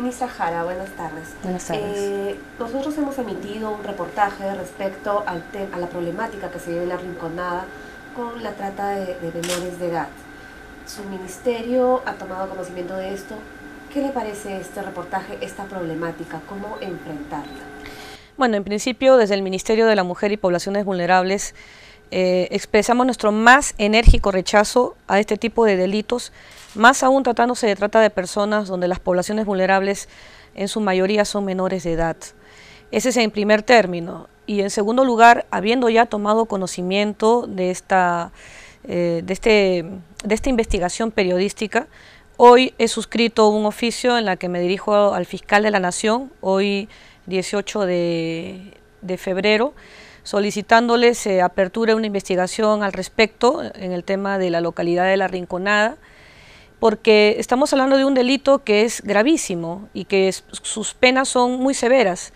Ministra Jara, buenas tardes. tardes. Eh, nosotros hemos emitido un reportaje respecto al a la problemática que se vive en la Rinconada con la trata de, de menores de edad. Su ministerio ha tomado conocimiento de esto. ¿Qué le parece este reportaje, esta problemática? ¿Cómo enfrentarla? Bueno, en principio, desde el Ministerio de la Mujer y Poblaciones Vulnerables, eh, expresamos nuestro más enérgico rechazo a este tipo de delitos, más aún tratándose de trata de personas donde las poblaciones vulnerables en su mayoría son menores de edad. Ese es en primer término. Y en segundo lugar, habiendo ya tomado conocimiento de esta, eh, este, de esta investigación periodística, hoy he suscrito un oficio en la que me dirijo al fiscal de la Nación, hoy 18 de, de febrero, solicitándoles se apertura una investigación al respecto en el tema de la localidad de La Rinconada, porque estamos hablando de un delito que es gravísimo y que sus penas son muy severas.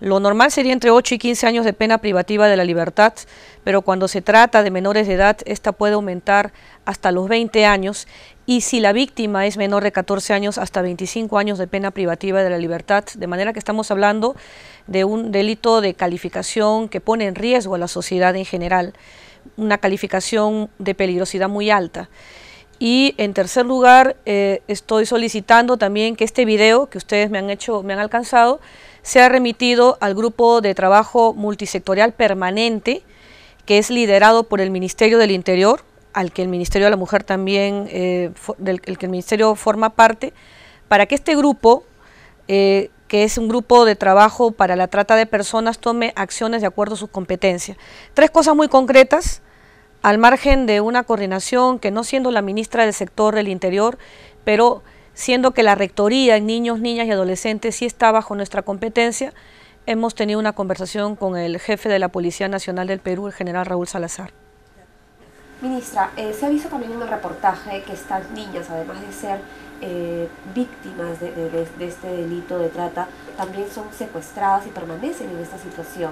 Lo normal sería entre 8 y 15 años de pena privativa de la libertad, pero cuando se trata de menores de edad, esta puede aumentar hasta los 20 años y si la víctima es menor de 14 años hasta 25 años de pena privativa de la libertad, de manera que estamos hablando de un delito de calificación que pone en riesgo a la sociedad en general, una calificación de peligrosidad muy alta. Y en tercer lugar, eh, estoy solicitando también que este video que ustedes me han hecho, me han alcanzado, sea remitido al grupo de trabajo multisectorial permanente que es liderado por el Ministerio del Interior, al que el Ministerio de la Mujer también, eh, del que el Ministerio forma parte, para que este grupo, eh, que es un grupo de trabajo para la trata de personas, tome acciones de acuerdo a sus competencias. Tres cosas muy concretas, al margen de una coordinación que no siendo la ministra del sector del interior, pero siendo que la rectoría en niños, niñas y adolescentes sí está bajo nuestra competencia, hemos tenido una conversación con el jefe de la Policía Nacional del Perú, el general Raúl Salazar. Ministra, eh, se ha visto también en el reportaje que estas niñas, además de ser eh, víctimas de, este delito de trata, también son secuestradas y permanecen en esta situación.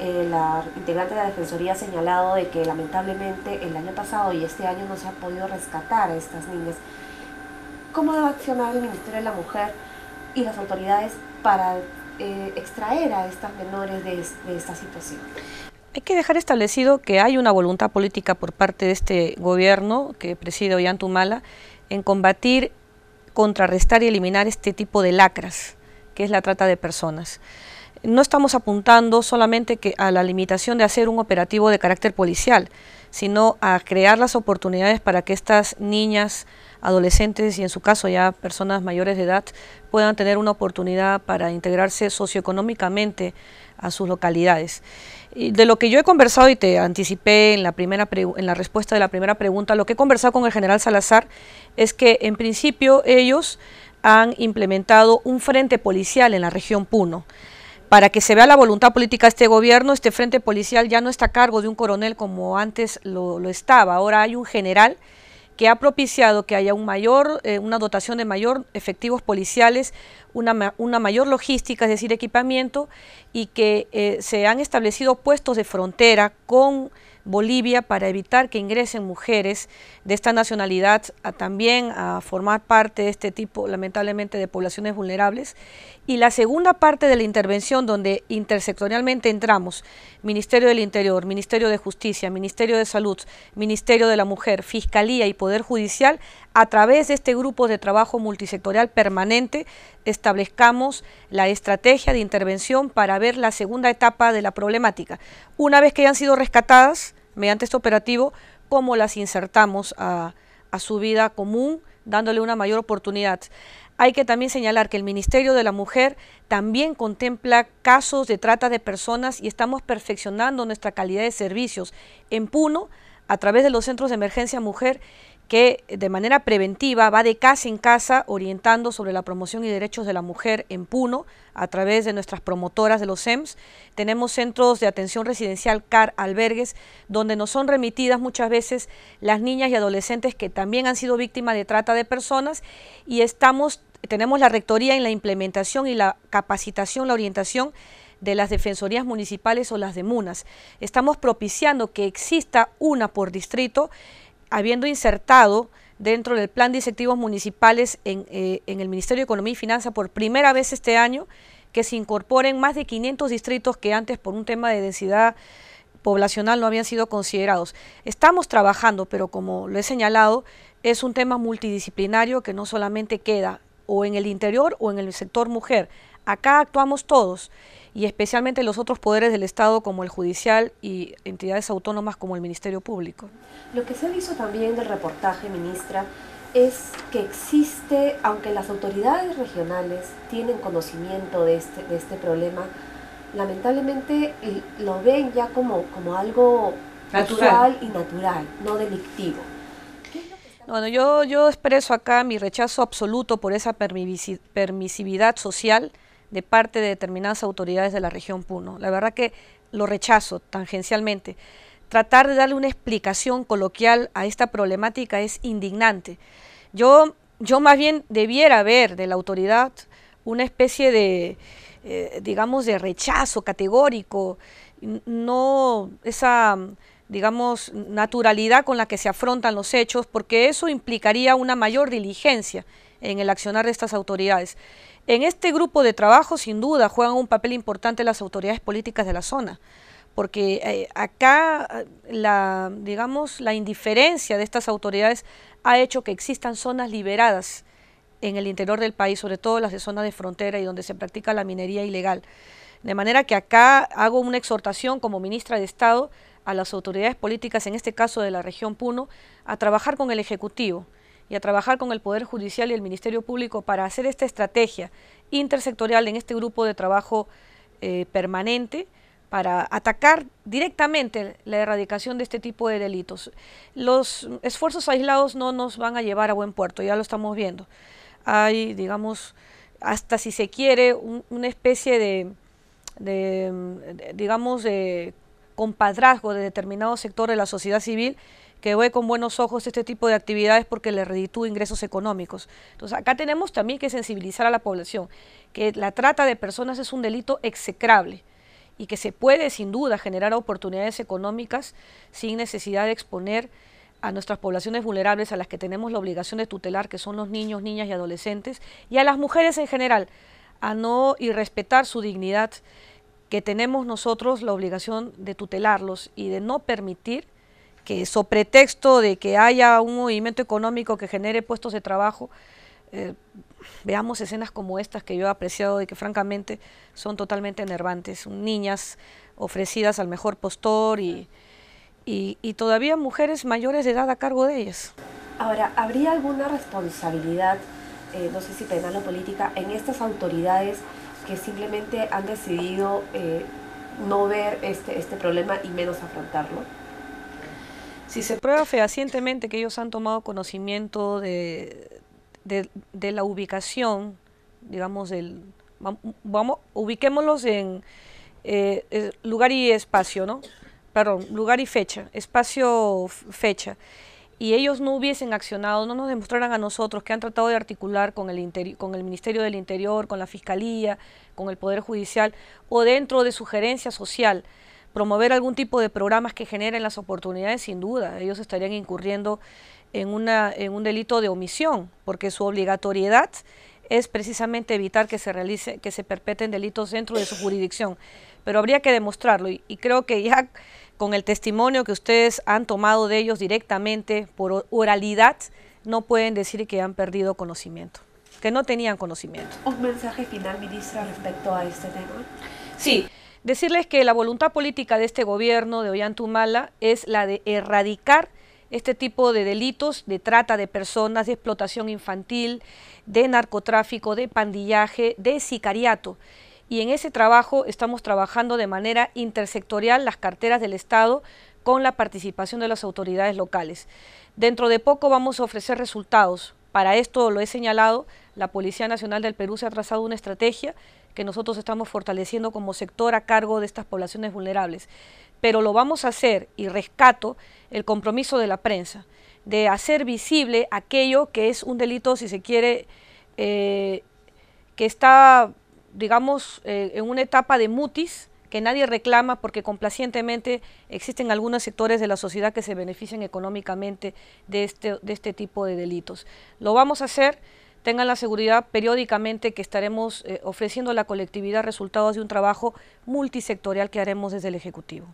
Eh, la integrante de la Defensoría ha señalado de que lamentablemente el año pasado y este año no se ha podido rescatar a estas niñas. ¿Cómo debe accionar el Ministerio de la Mujer y las autoridades para extraer a estas menores de esta situación? Hay que dejar establecido que hay una voluntad política por parte de este gobierno que preside Ollantumala en combatir, contrarrestar y eliminar este tipo de lacras, que es la trata de personas. No estamos apuntando solamente a la limitación de hacer un operativo de carácter policial, sino a crear las oportunidades para que estas niñas, adolescentes y en su caso ya personas mayores de edad puedan tener una oportunidad para integrarse socioeconómicamente a sus localidades de lo que yo he conversado y te anticipé en la, primera en la respuesta de la primera pregunta, lo que he conversado con el general Salazar es que en principio ellos han implementado un frente policial en la región Puno. Para que se vea la voluntad política de este gobierno, este frente policial ya no está a cargo de un coronel como antes lo, lo estaba, ahora hay un general que ha propiciado que haya un mayor, eh, una dotación de mayor efectivos policiales, una, una, mayor logística, es decir, equipamiento, y que eh, se han establecido puestos de frontera con Bolivia para evitar que ingresen mujeres de esta nacionalidad a, también a formar parte de este tipo, lamentablemente, de poblaciones vulnerables. Y la segunda parte de la intervención, donde intersectorialmente entramos, Ministerio del Interior, Ministerio de Justicia, Ministerio de Salud, Ministerio de la Mujer, Fiscalía y Poder Judicial, a través de este grupo de trabajo multisectorial permanente, establezcamos la estrategia de intervención para ver la segunda etapa de la problemática. Una vez que hayan sido rescatadas, mediante este operativo, cómo las insertamos a, su vida común, dándole una mayor oportunidad. Hay que también señalar que el Ministerio de la Mujer también contempla casos de trata de personas y estamos perfeccionando nuestra calidad de servicios en Puno a través de los centros de emergencia mujer que de manera preventiva va de casa en casa orientando sobre la promoción y derechos de la mujer en Puno a través de nuestras promotoras de los SEMS. Tenemos centros de atención residencial CAR albergues donde nos son remitidas muchas veces las niñas y adolescentes que también han sido víctimas de trata de personas y estamos tenemos la rectoría en la implementación y la capacitación, la orientación de las defensorías municipales o las de MUNAS. Estamos propiciando que exista una por distrito habiendo insertado dentro del plan de incentivos municipales en, eh, en el Ministerio de Economía y Finanzas por primera vez este año, que se incorporen más de 500 distritos que antes por un tema de densidad poblacional no habían sido considerados. Estamos trabajando, pero como lo he señalado, es un tema multidisciplinario que no solamente queda o en el interior o en el sector mujer. Acá actuamos todos y especialmente los otros poderes del Estado como el judicial y entidades autónomas como el Ministerio Público. Lo que se ha visto también del reportaje, ministra, es que existe, aunque las autoridades regionales tienen conocimiento de este, de este problema, lamentablemente lo ven ya como, como algo natural. y natural, no delictivo. Bueno, yo, yo expreso acá mi rechazo absoluto por esa permisividad social de parte de determinadas autoridades de la región Puno. La verdad que lo rechazo tangencialmente. Tratar de darle una explicación coloquial a esta problemática es indignante. Yo, yo más bien debiera ver de la autoridad una especie de, eh, digamos, de rechazo categórico, no esa, digamos, naturalidad con la que se afrontan los hechos, porque eso implicaría una mayor diligencia en el accionar de estas autoridades. En este grupo de trabajo, sin duda, juegan un papel importante las autoridades políticas de la zona, porque eh, acá la, digamos, la indiferencia de estas autoridades ha hecho que existan zonas liberadas en el interior del país, sobre todo las de zonas de frontera y donde se practica la minería ilegal. De manera que acá hago una exhortación como ministra de Estado a las autoridades políticas, en este caso de la región Puno, a trabajar con el Ejecutivo y a trabajar con el Poder Judicial y el Ministerio Público para hacer esta estrategia intersectorial en este grupo de trabajo eh, permanente para atacar directamente la erradicación de este tipo de delitos. Los esfuerzos aislados no nos van a llevar a buen puerto, ya lo estamos viendo. Hay, digamos, hasta si se quiere, una especie de, digamos, de compadrazgo de determinado sector de la sociedad civil que ve con buenos ojos este tipo de actividades porque le reditúa ingresos económicos. Entonces, acá tenemos también que sensibilizar a la población, que la trata de personas es un delito execrable y que se puede, sin duda, generar oportunidades económicas sin necesidad de exponer a nuestras poblaciones vulnerables a las que tenemos la obligación de tutelar, que son los niños, niñas y adolescentes, y a las mujeres en general, a no irrespetar su dignidad que tenemos nosotros la obligación de tutelarlos y de no permitir que so pretexto de que haya un movimiento económico que genere puestos de trabajo, eh, veamos escenas como estas que yo he apreciado y que francamente son totalmente enervantes, niñas ofrecidas al mejor postor y, todavía mujeres mayores de edad a cargo de ellas. Ahora, ¿habría alguna responsabilidad, eh, no sé si penal o política, en estas autoridades que simplemente han decidido eh, no ver este, este problema y menos afrontarlo? Si se prueba fehacientemente que ellos han tomado conocimiento de, la ubicación, digamos, del, vamos, ubiquémoslos en eh, lugar y espacio, ¿no? Perdón, lugar y fecha, espacio, fecha y ellos no hubiesen accionado, no nos demostraran a nosotros que han tratado de articular con el, con el Ministerio del Interior, con la Fiscalía, con el Poder Judicial o dentro de su gerencia social promover algún tipo de programas que generen las oportunidades, sin duda, ellos estarían incurriendo en, una, en un delito de omisión, porque su obligatoriedad es precisamente evitar que se realice, que se perpeten delitos dentro de su jurisdicción. Pero habría que demostrarlo y, y creo que ya con el testimonio que ustedes han tomado de ellos directamente por oralidad, no pueden decir que han perdido conocimiento, que no tenían conocimiento. ¿Un mensaje final, ministra, respecto a este tema? Sí. Decirles que la voluntad política de este gobierno de Ollantumala es la de erradicar este tipo de delitos de trata de personas, de explotación infantil, de narcotráfico, de pandillaje, de sicariato. Y en ese trabajo estamos trabajando de manera intersectorial las carteras del Estado con la participación de las autoridades locales. Dentro de poco vamos a ofrecer resultados. Para esto lo he señalado, la Policía Nacional del Perú se ha trazado una estrategia que nosotros estamos fortaleciendo como sector a cargo de estas poblaciones vulnerables. Pero lo vamos a hacer y rescato el compromiso de la prensa de hacer visible aquello que es un delito, si se quiere, eh, que está, digamos, eh, en una etapa de mutis, que nadie reclama porque complacientemente existen algunos sectores de la sociedad que se benefician económicamente de este, de este tipo de delitos. Lo vamos a hacer tengan la seguridad periódicamente que estaremos eh, ofreciendo a la colectividad resultados de un trabajo multisectorial que haremos desde el Ejecutivo.